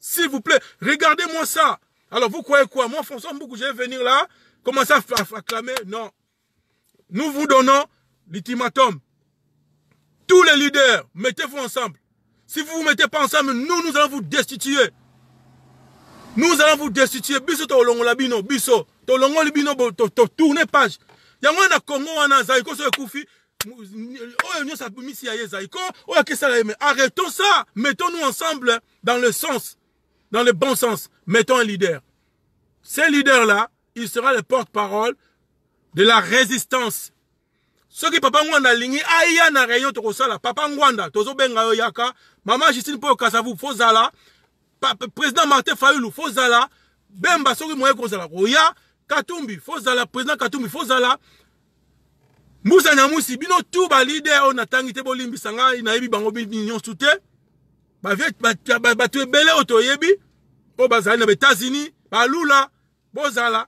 s'il vous plaît regardez-moi ça alors vous croyez quoi moi françois je vais venir là commencer à acclamer non nous vous donnons l'ultimatum tous les leaders mettez-vous ensemble si vous ne vous mettez pas ensemble nous nous allons vous destituer nous allons vous destituer biso la bino biso labino, bino totourne page yango na congo wana azali ce koufi. Arrêtons ça. Mettons-nous ensemble dans le sens, dans le bon sens. Mettons un leader. ce leader là il sera le porte-parole de la résistance. Ce qui papa Ngwanda lingi, a na rayon ça la. papa Ngwanda, tozo benga yo yaka, maman Justine po kasavu, fozala, président Martin Fayulu, fozala, bemba soki moye kozala, Oya Katumbi, fozala, président Katumbi, fozala, mbusa na musi bino tu balider oyo natangi te bolimbisa ngai nayebi bango nyonso te bato ebele oyo toyebi oyo bazali na baetats-unis balula bozala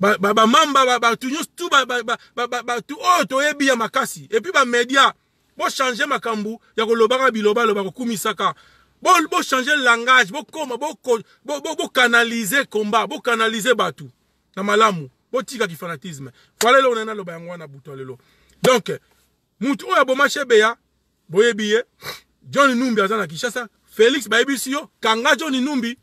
bamamba bato nyonso tu bato oyo toyebi ya makasi epui bamedia bochange makambo ya kolobaka biloba loba kokumisaka bochange langage bokoma bokanalize komba bokanalize bato na malamu botikaki fanatisme fala lelo onai lo buto lelo Donc, mutu shebe ya john numbi Azana zana kisha, félix bayebi kanga john numbi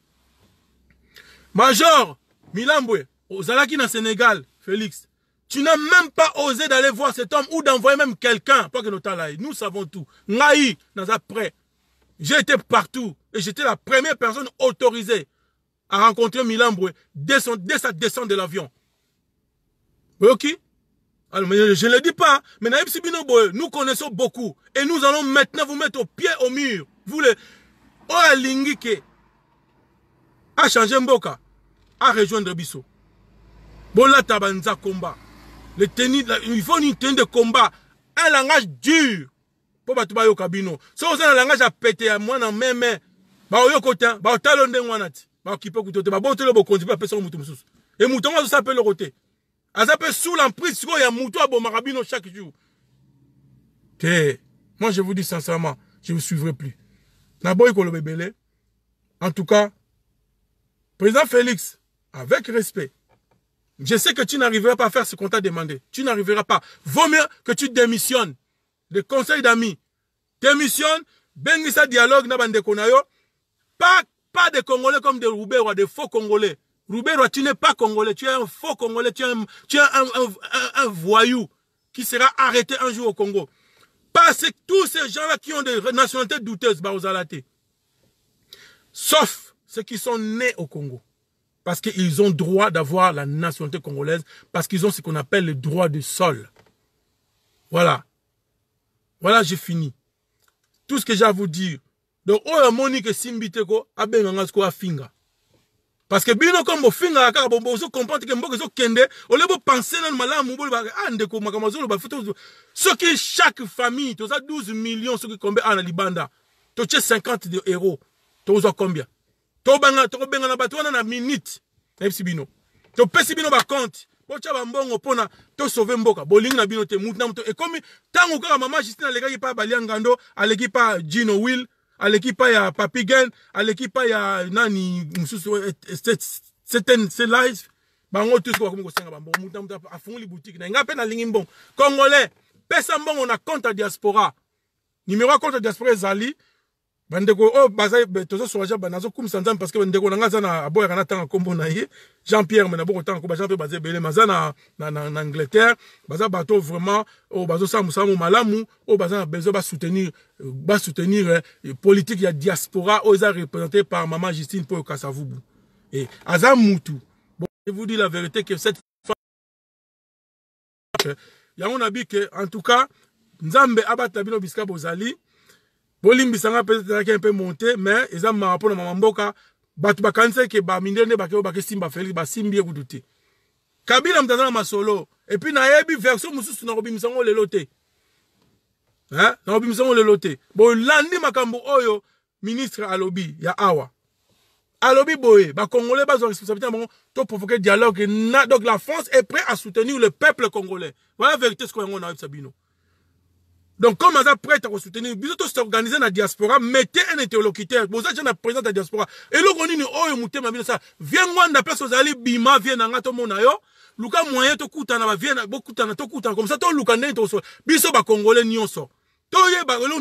major milambwe dans na sénégal félix Tu n'as même pas osé d'aller voir cet homme ou d'envoyer même quelqu'un pas que nous Nous savons tout. ngai dans après. J'ai été partout et j'étais la première personne autorisée à rencontrer milambwe. dès, dès, sa descente de l'avion. Ok Alors, mais je ne le dis pas. Hein. Mais Naïb Sibinoboe, nous connaissons beaucoup. Et nous allons maintenant vous mettre au pied au mur. Vous les... Oalingike oh, a changé Mboka à rejoindre Bisso. là Tabanza combat. Le tenir, il faut une tenue de combat. Un langage dur. Pour battre Bayo Kabino. Si vous avez un langage à péter, à moi, dans mes mains, bah, au yokotin, bah, au talon de Mwanati. Bah, qui peut coûter, bah, bon, tu le bon, conduit, bah, personne, moutou, moutou. Et mouton, ça s'appelle le roté aza peut sous l'emprise ya moutou à Bomarabino chaque jour moi je vous dis sincèrement je vous suivrai plus en tout cas président félix avec respect je sais que tu n'arriveras pas à faire ce qu'on t'a demandé tu n'arriveras pas vaut mieux que tu démissionnes le conseil d'amis démissionne bengisa dialogue na pas, pas de congolais comme des roubaix des faux congolais roberto tu n'es pas congolais, tu es un faux congolais, tu es, un, voyou qui sera arrêté un jour au Congo. Parce que tous ces gens-là qui ont des nationalités douteuses, bah, sauf ceux qui sont nés au Congo, parce qu'ils ont droit d'avoir la nationalité congolaise, parce qu'ils ont ce qu'on appelle le droit du sol. Voilà. Voilà, j'ai fini. Tout ce que j'ai à vous dire. Donc, oh, Monique Simbiteko, à Afinga parce que bino comme à la bombo vous comprenez que kende de penser à ko ba ce ah, qui chaque famille 12 millions ce qui ana libanda to 50 de euros to as combien to banga to benga na batwana na minute na bino to bino ba compte mboka bon na bino te na ekomi mama justine pas Gino will aleki pa ya papigen aleki pa ya nani mosusu eh, eh, c'est live bango tous bakomi kosenga bambongo mutamuta afungoli boutique na ngai mpe nalingi mbongo congolais pesa mbongo na compte ya diaspora numero ya compte ya diaspora ezali bandeko oyo oh, baza eh, tozosoraja nazokumisa nzambe parceke bandeko na ngai aza na aboyaka natanga nkombo na ye jean pierre me naboko tanga bajean mpe baza ebele baza na, na, na, na angleterre baza bato oyo vraiment oyo oh, bazosala mosalamu malamu oyo oh, baza na besoin basoutenir euh, basoutenir eh, eh, politike ya diaspora oyo eza représente par mama justine mpo yokasa vubu e, aza mutu bon, vous dire la vérité que cette yango nabi ke en tout cas nzambe abata bino bisika bozali bolimbisanga mpe ezalaki mpe monte me eza mama mpona mama mboka bato bakanisi eke bamindene bakeo Simba félix basimbi ye kutu te kabila moto aza na masolo epui nayebi version mosusu nakobimisa yango Hein? Na nakobimisa yango lelo te hein? bolandi makambo oyo ministre alobi ya awa alobi boye bacongolais bazwa responsabilité bon, to provoquer dialogue na donc la france est prêt à soutenir le peuple congolais voilà vérité ce qu'on a nayebisa Sabino. Donc, comme on a prêt à soutenir, vous tous la diaspora, mettez un interlocuteur. Vous êtes présent dans la diaspora. Et là, on dit, oh, mouté, ma vie, ça. Viens, moi, la personne, bima, viens, n'a le monde, Luka, moyen, to viens, bo koutana, tout Comme ça, n'est so. Biso, ba, congolais, n'y so. To ba, relon,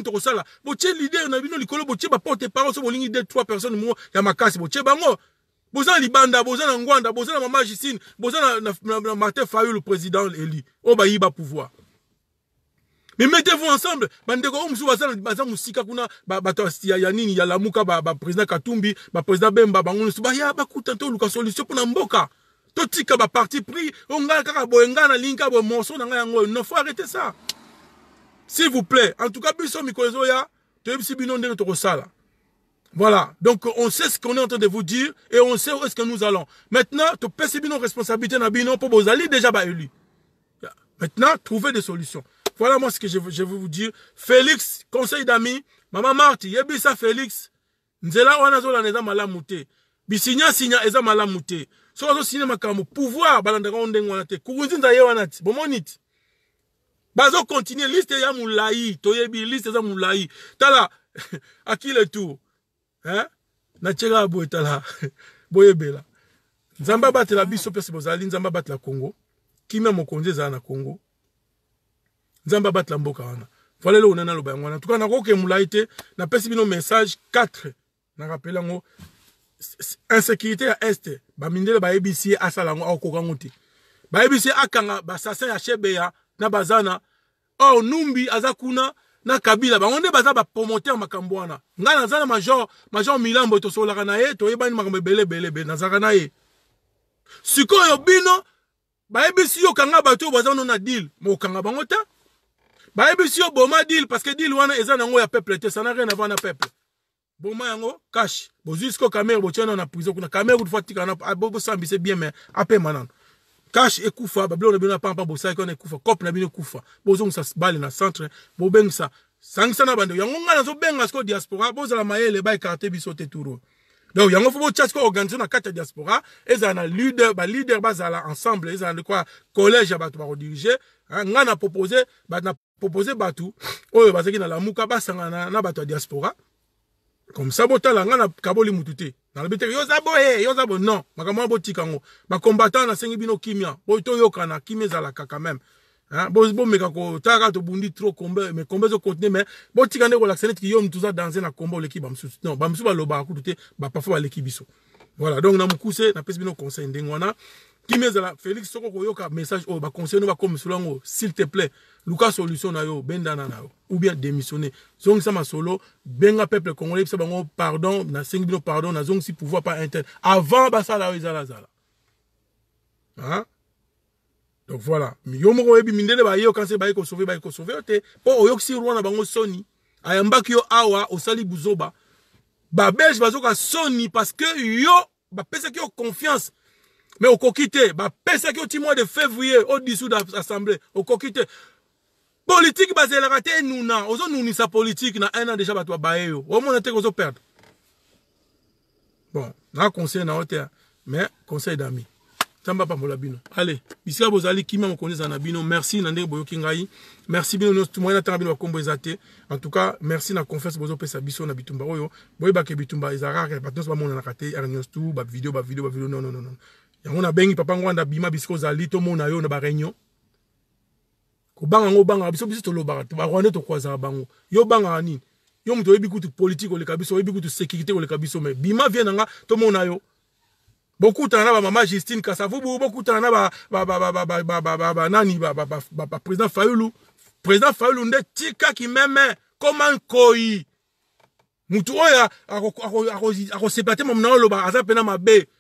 l'idée, on a vu, l'icolo, boche, porte parole, so, trois personnes, moi, y'a ma Libanda, Bozan Bozan Maman Justine, Martin Fayou, le président élu. Oh, bah, il va pouvoir. Mais mettez-vous ensemble bandeko oyo mosusu baza mosika kuna bato ya nini ya ba président katumbi président bemba bango nyonso baya bakuta toluka solution pour na mboka totika parti pris on ngai kaka na linka, morceau na ngai yango faut arrêter ça s'il vous plaît en tout cas biso mikolo ezoya toyebisi bino sala. tokosala Voilà. Donc, on sait ce qu'on est en train de vous dire et on sait où est-ce que nous allons. Maintenant, tu peux responsabilité dans pour vous allez déjà ba, élu. Maintenant, trouver des solutions. voilà moi ce que je, je veux vous dire. Félix, conseil d'amis, Maman Marthe, yebisa Félix, nzela wana azolanda eza malamu te. Bisinya sinya eza malamu te. Soki azosinya makambo, pouvoir balandaka yo ndenge wana te. Kurunzinza ye wana ti, bomoni ti. bazokontinue liste ya molai toyebi liste eza molai tala akile tour eh? natiekaka boye tala boyebela nzambe abatela biso mpasi ah. bozali nzambe abatela kongo kimia mokonzi ezala na kongo nzambe abatela mboka wana voila eloko nani aloba yango wana tuka nakokemola ye te napesi bino message 4 narapele yango insécurité ya este bamindele bayebisi ye asala yango akokoka yango te bayebisi ye akanga basasin ya shebeya na bazana or numbi aza kuna na kabila bango nde baza bapromoteur makambo wana ngai naza na major major milambo tosololaka na ye toyebani makambo ebelebelebe nazalaka na ye sikoyo bino bayebisi yo okanga bato oyo baza wana na dile mokanga bango te bayebi si yo boma dile parce que dile wana eza nango ya peuple te ça n'a rien avant na peuple boma yango kashe bozwi siko camere botia on a prison a caméra, une fois tikana c'est bien mais me apema nano kashe ekufa babiloko na pas, bo, ça, qu'on wana ekufa cope na bino ça bozongisa balle, na centre bobengisa sangisa na bandeko yango ngai nazobenga sikoyo diaspora bozala mayele baekarte biso te turo donc yango fo botia sikoyo organize na kati ya diaspora ont un leader leader bazala ensemble ezala quoi collège ya bato bakodirige hein on a proposé bah proposer bato oyo bazalaki na lamuka basangana na bato ya diaspora comme ça botala nga na kaboli mutu te nalobi te yoza boye eh, yoza bo non makambo wana botika yango bacombatant nasengi bino kimia toyokana kimia ezalaka quand même bomeka kotala kaka tobundi tro kombe me kombe ezocontinue mais botika nde kolakisa neti yo mutu oza danse na kombe oleki bamosusu non bamosusu balobaka kutu te baparfois baleki biso voilà donc na mokuse napesi bino conseil ndenge wana kimi ezala félix soko koyoka message oyo oh, baconseil no bakomisolo oh, yango s'il te plaît luka solution na yo bendana na yo ou bien démissionner zongisa masolo benga peuple congolais bisa bango oh, pardon nasengi bino pardon nazongisi pouvoir par interne avant basala oyo ezalazala hein? donc voilà yo moko oyebi mindele bayokanse baye kosauve baye kosauve yo te mpo oyokisi roi na bango soni ayambaki yo awa osali buzoba babelge bazoka soni parce que yo bapesaki yo confiance me okoki te bapesaki oti mois de février odisu na assemblée okoki te politike bazelaka te enuna ozonunisa politike na un an déjà bato babaye yo omona teke ozoperdre bon na conseil na yo te mais conseil d'ami nzambe apambola bino ale bisika bozali kimia mokonzi eza na bino merci na ndenge boyoki ngai merci bino nyonso tumoi natanga bino bakombo eza te en tout cas merci na confiance bozopesa biso na bitumba oyo boyebaka bitumba eza rare bato nyonso bamonanaka te ara nyonso tu bavideo bavideo bavideo nonnono yango nabengi papa bima bisiko za lito mona yo na bareunion kobanga ngo biso biso ba bango yo banga nini yo politique ou kutu le kutu sécurité le bima na ba ba yo ba ba ba justine ba ba ba ba ba fayulu président fayulu nde ki meme a, ba ma mabe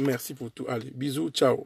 Merci pour tout. Allez, bisous, ciao.